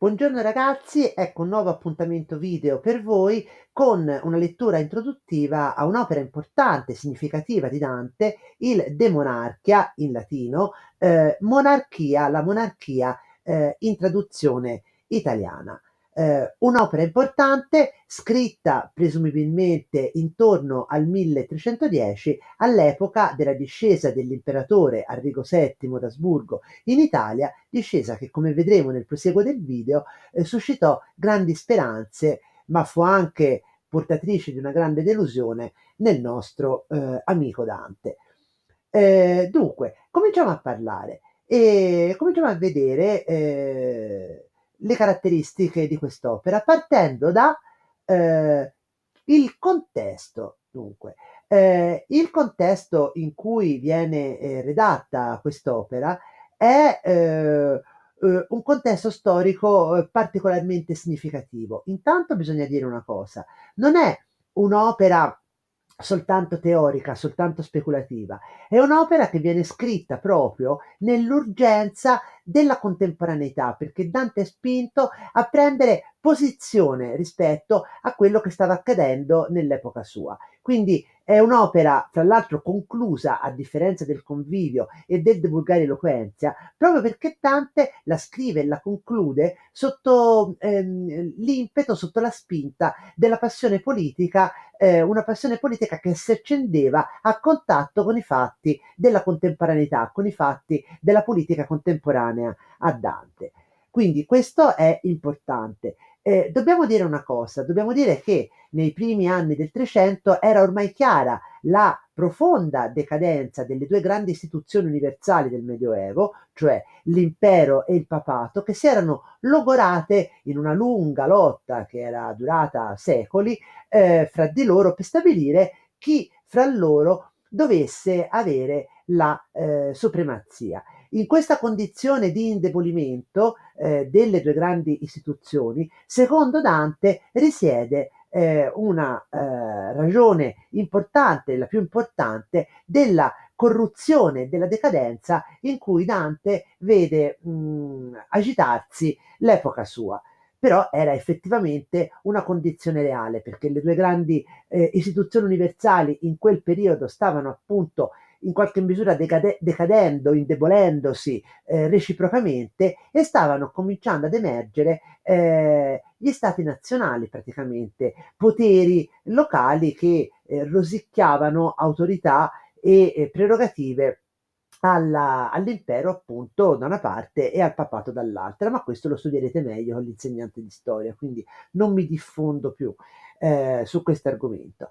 Buongiorno ragazzi, ecco un nuovo appuntamento video per voi con una lettura introduttiva a un'opera importante, significativa di Dante, il De Monarchia in latino, eh, monarchia, la monarchia eh, in traduzione italiana eh, un'opera importante scritta presumibilmente intorno al 1310, all'epoca della discesa dell'imperatore Arrigo VII d'Asburgo in Italia, discesa che come vedremo nel proseguo del video eh, suscitò grandi speranze, ma fu anche portatrice di una grande delusione nel nostro eh, amico Dante. Eh, dunque, cominciamo a parlare e cominciamo a vedere eh, le caratteristiche di quest'opera, partendo da eh, il contesto, dunque, eh, il contesto in cui viene eh, redatta quest'opera è eh, eh un contesto storico eh, particolarmente significativo. Intanto bisogna dire una cosa, non è un'opera soltanto teorica, soltanto speculativa, è un'opera che viene scritta proprio nell'urgenza della contemporaneità, perché Dante è spinto a prendere posizione rispetto a quello che stava accadendo nell'epoca sua. Quindi è un'opera, tra l'altro, conclusa a differenza del convivio e del De Bulgari Eloquenzia, proprio perché Dante la scrive e la conclude sotto ehm, l'impeto, sotto la spinta della passione politica, eh, una passione politica che si accendeva a contatto con i fatti della contemporaneità, con i fatti della politica contemporanea a Dante. Quindi questo è importante. Eh, dobbiamo dire una cosa, dobbiamo dire che nei primi anni del Trecento era ormai chiara la profonda decadenza delle due grandi istituzioni universali del Medioevo, cioè l'impero e il papato, che si erano logorate in una lunga lotta che era durata secoli eh, fra di loro per stabilire chi fra loro dovesse avere la eh, supremazia. In questa condizione di indebolimento eh, delle due grandi istituzioni, secondo Dante risiede eh, una eh, ragione importante, la più importante, della corruzione, della decadenza in cui Dante vede mh, agitarsi l'epoca sua. Però era effettivamente una condizione reale, perché le due grandi eh, istituzioni universali in quel periodo stavano appunto in qualche misura decade- decadendo, indebolendosi eh, reciprocamente e stavano cominciando ad emergere eh, gli stati nazionali praticamente, poteri locali che eh, rosicchiavano autorità e eh, prerogative alla, all'impero appunto da una parte e al papato dall'altra, ma questo lo studierete meglio con l'insegnante di storia, quindi non mi diffondo più eh, su questo argomento.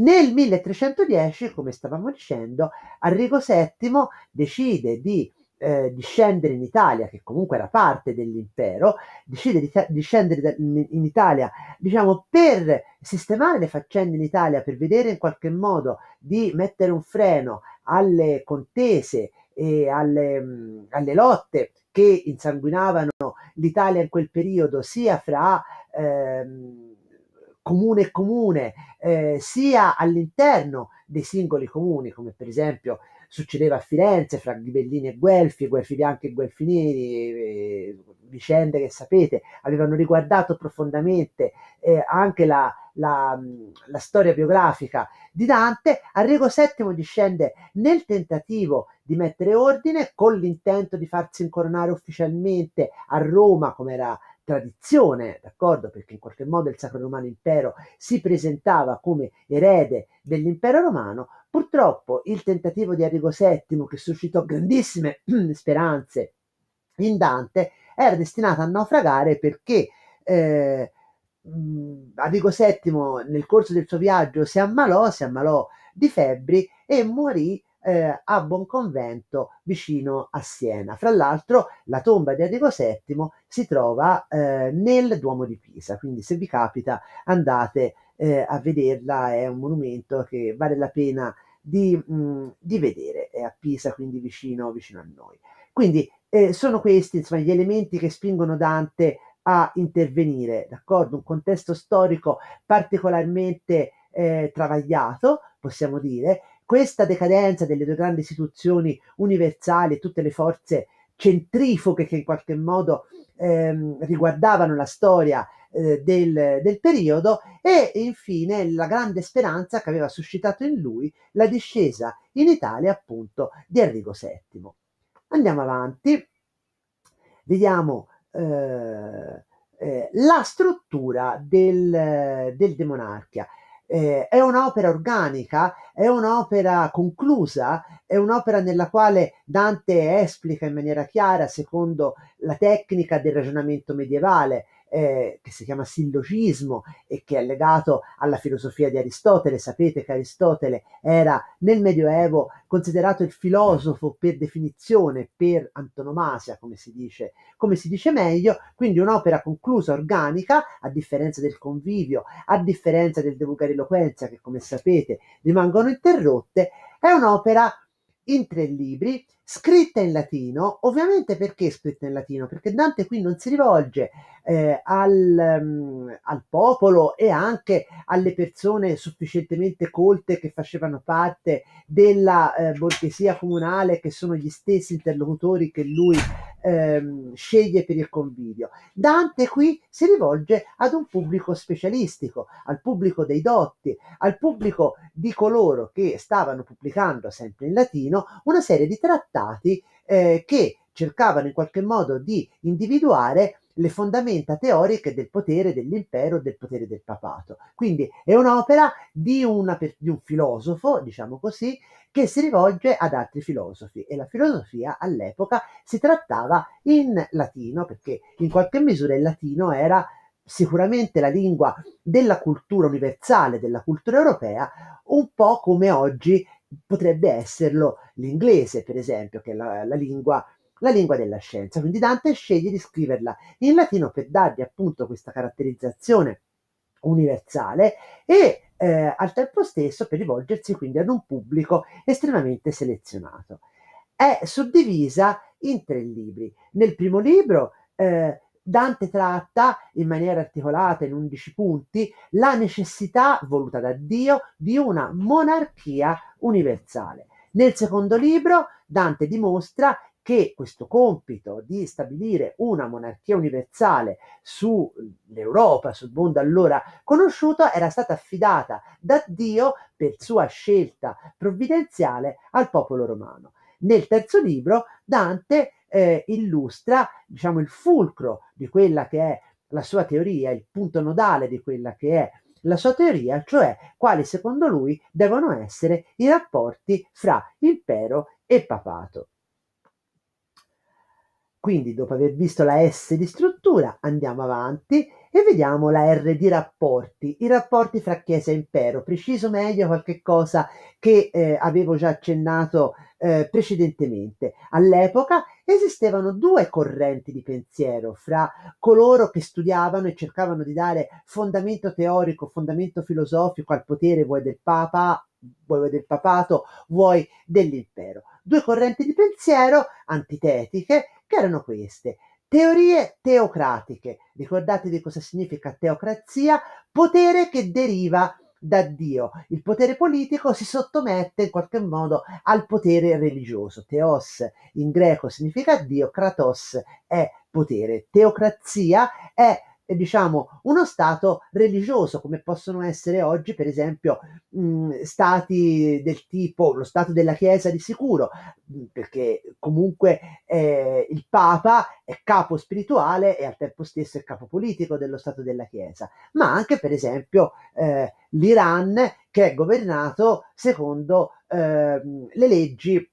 Nel 1310, come stavamo dicendo, Arrigo VII decide di eh, di in Italia, che comunque era parte dell'impero, decide di, di scendere da, in, in Italia, diciamo, per sistemare le faccende in Italia, per vedere in qualche modo di mettere un freno alle contese e alle, mh, alle lotte che insanguinavano l'Italia in quel periodo, sia fra... Ehm, comune comune, eh, sia all'interno dei singoli comuni, come per esempio succedeva a Firenze fra ghibellini e guelfi, guelfi bianchi e guelfi neri, eh, vicende che sapete avevano riguardato profondamente eh, anche la, la, la, storia biografica di Dante, Arrigo VII discende nel tentativo di mettere ordine con l'intento di farsi incoronare ufficialmente a Roma, come era tradizione, d'accordo? Perché in qualche modo il Sacro Romano Impero si presentava come erede dell'impero romano, purtroppo il tentativo di Arrigo VII, che suscitò grandissime speranze in Dante, era destinato a naufragare perché eh, Arrigo VII nel corso del suo viaggio si ammalò, si ammalò di febbri e morì eh, a Bonconvento vicino a Siena. Fra l'altro la tomba di Adriano VII si trova eh, nel Duomo di Pisa, quindi se vi capita andate eh, a vederla, è un monumento che vale la pena di, mh, mm, di vedere, è a Pisa quindi vicino, vicino a noi. Quindi eh, sono questi insomma, gli elementi che spingono Dante a intervenire, d'accordo? Un contesto storico particolarmente eh, travagliato, possiamo dire, questa decadenza delle due grandi istituzioni universali e tutte le forze centrifughe che in qualche modo ehm, riguardavano la storia eh, del, del, periodo e infine la grande speranza che aveva suscitato in lui la discesa in Italia appunto di Enrico VII. Andiamo avanti, vediamo eh, eh, la struttura del, del demonarchia. Eh, è un'opera organica, è un'opera conclusa, è un'opera nella quale Dante esplica in maniera chiara, secondo la tecnica del ragionamento medievale, eh, che si chiama sillogismo e che è legato alla filosofia di Aristotele. Sapete che Aristotele era nel Medioevo considerato il filosofo per definizione, per antonomasia, come si dice, come si dice meglio, quindi un'opera conclusa, organica, a differenza del convivio, a differenza del Devugariloquenza, che come sapete rimangono interrotte, è un'opera in tre libri scritta in latino, ovviamente perché scritta in latino? Perché Dante qui non si rivolge eh, al, um, al, popolo e anche alle persone sufficientemente colte che facevano parte della eh, borghesia comunale, che sono gli stessi interlocutori che lui ehm, sceglie per il convivio. Dante qui si rivolge ad un pubblico specialistico, al pubblico dei dotti, al pubblico di coloro che stavano pubblicando sempre in latino una serie di trattati trattati eh, che cercavano in qualche modo di individuare le fondamenta teoriche del potere dell'impero, del potere del papato. Quindi è un'opera di, una, di, un filosofo, diciamo così, che si rivolge ad altri filosofi e la filosofia all'epoca si trattava in latino perché in qualche misura il latino era sicuramente la lingua della cultura universale, della cultura europea, un po' come oggi potrebbe esserlo l'inglese, per esempio, che è la, la, lingua, la lingua della scienza. Quindi Dante sceglie di scriverla in latino per dargli appunto questa caratterizzazione universale e eh, al tempo stesso per rivolgersi quindi ad un pubblico estremamente selezionato. È suddivisa in tre libri. Nel primo libro eh, Dante tratta in maniera articolata in 11 punti la necessità voluta da Dio di una monarchia universale. Nel secondo libro Dante dimostra che questo compito di stabilire una monarchia universale sull'Europa, sul mondo allora conosciuto, era stata affidata da Dio per sua scelta provvidenziale al popolo romano. Nel terzo libro Dante eh, illustra diciamo, il fulcro di quella che è la sua teoria, il punto nodale di quella che è la sua teoria, cioè quali secondo lui devono essere i rapporti fra impero e papato. Quindi, dopo aver visto la S di struttura, andiamo avanti e vediamo la R di rapporti, i rapporti fra Chiesa e Impero. Preciso meglio qualche cosa che eh, avevo già accennato eh, precedentemente. All'epoca esistevano due correnti di pensiero fra coloro che studiavano e cercavano di dare fondamento teorico, fondamento filosofico al potere vuoi del Papa, vuoi del papato, vuoi dell'impero. Due correnti di pensiero antitetiche che erano queste. Teorie teocratiche, ricordatevi cosa significa teocrazia, potere che deriva da da Dio. Il potere politico si sottomette in qualche modo al potere religioso. Teos in greco significa Dio, Kratos è potere. Teocrazia è diciamo, uno Stato religioso, come possono essere oggi, per esempio, mh, mm, stati del tipo lo Stato della Chiesa di sicuro, mh, mm, perché comunque eh, il Papa è capo spirituale e al tempo stesso è capo politico dello Stato della Chiesa, ma anche, per esempio, eh, l'Iran che è governato secondo eh, le leggi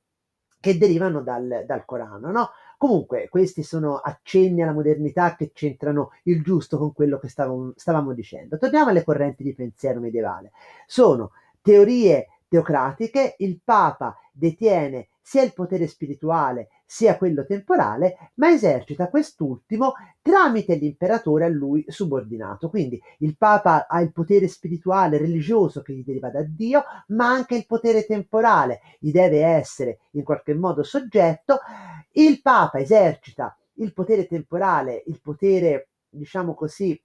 che derivano dal, dal Corano, no? Comunque, questi sono accenni alla modernità che c'entrano il giusto con quello che stavamo, stavamo dicendo. Torniamo alle correnti di pensiero medievale. Sono teorie teocratiche, il Papa detiene sia il potere spirituale sia quello temporale, ma esercita quest'ultimo tramite l'imperatore a lui subordinato. Quindi il Papa ha il potere spirituale, religioso che gli deriva da Dio, ma anche il potere temporale, gli deve essere in qualche modo soggetto. Il Papa esercita il potere temporale, il potere, diciamo così,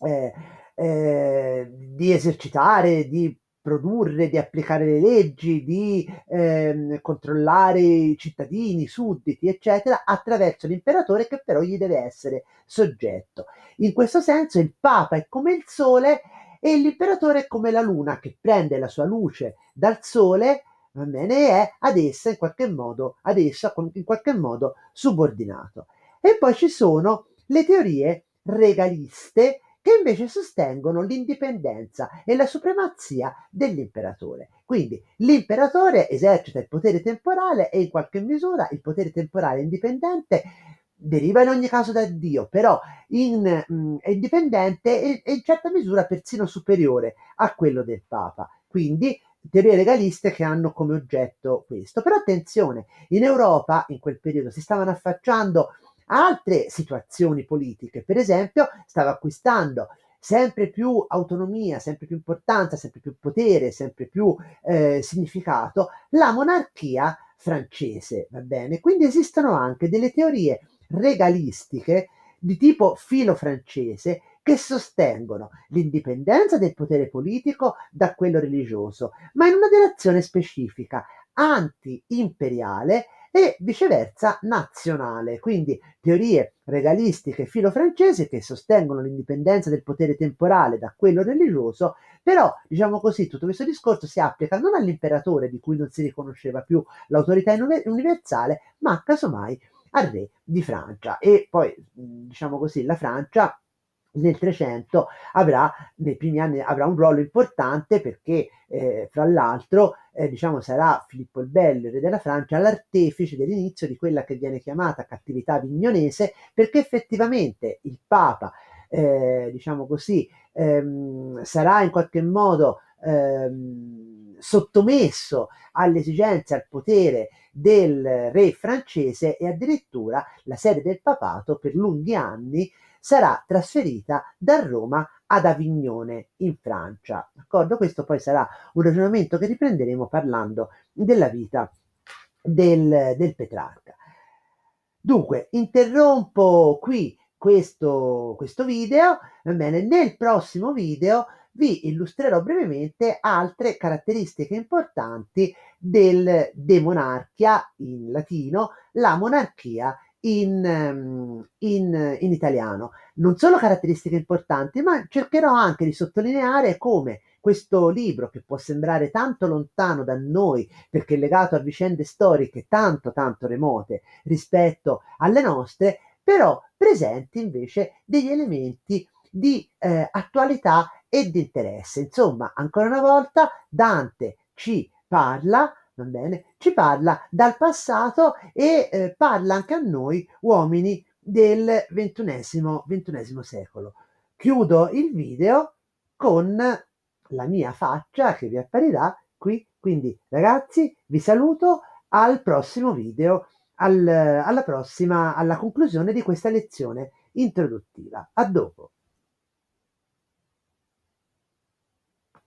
eh, eh, di esercitare, di produrre, di applicare le leggi, di ehm, controllare i cittadini, i sudditi, eccetera, attraverso l'imperatore che però gli deve essere soggetto. In questo senso il Papa è come il Sole e l'imperatore è come la Luna che prende la sua luce dal Sole va bene, è ad essa in qualche modo, ad essa in qualche modo subordinato. E poi ci sono le teorie regaliste che invece sostengono l'indipendenza e la supremazia dell'imperatore. Quindi l'imperatore esercita il potere temporale e in qualche misura il potere temporale indipendente deriva in ogni caso da Dio, però in, mh, mm, è indipendente e, e in certa misura persino superiore a quello del Papa. Quindi teorie legaliste che hanno come oggetto questo. Però attenzione, in Europa in quel periodo si stavano affacciando altre situazioni politiche. Per esempio, stava acquistando sempre più autonomia, sempre più importanza, sempre più potere, sempre più eh, significato la monarchia francese, va bene? Quindi esistono anche delle teorie regalistiche di tipo filo francese che sostengono l'indipendenza del potere politico da quello religioso, ma in una direzione specifica, anti-imperiale e viceversa nazionale, quindi teorie regalistiche filofrancesi che sostengono l'indipendenza del potere temporale da quello religioso, però diciamo così tutto questo discorso si applica non all'imperatore di cui non si riconosceva più l'autorità universale, ma casomai al re di Francia e poi diciamo così la Francia nel 300 avrà, nei primi anni, avrà un ruolo importante perché, eh, fra l'altro, eh, diciamo, sarà Filippo il Bello, re della Francia, l'artefice dell'inizio di quella che viene chiamata cattività vignonese, perché effettivamente il Papa, eh, diciamo così, ehm, sarà in qualche modo ehm, sottomesso alle esigenze, al potere del re francese e addirittura la sede del papato per lunghi anni sarà trasferita da Roma ad Avignone in Francia. D'accordo? Questo poi sarà un ragionamento che riprenderemo parlando della vita del, del Petrarca. Dunque, interrompo qui questo, questo video. bene, nel prossimo video vi illustrerò brevemente altre caratteristiche importanti del De Monarchia in latino, la monarchia in, ehm, in, in italiano. Non solo caratteristiche importanti, ma cercherò anche di sottolineare come questo libro che può sembrare tanto lontano da noi perché è legato a vicende storiche tanto tanto remote rispetto alle nostre, però presenti invece degli elementi di eh, attualità e di interesse. Insomma, ancora una volta Dante ci parla va bene? Ci parla dal passato e eh, parla anche a noi uomini del ventunesimo, ventunesimo secolo. Chiudo il video con la mia faccia che vi apparirà qui. Quindi ragazzi vi saluto al prossimo video, al, alla prossima, alla conclusione di questa lezione introduttiva. A dopo!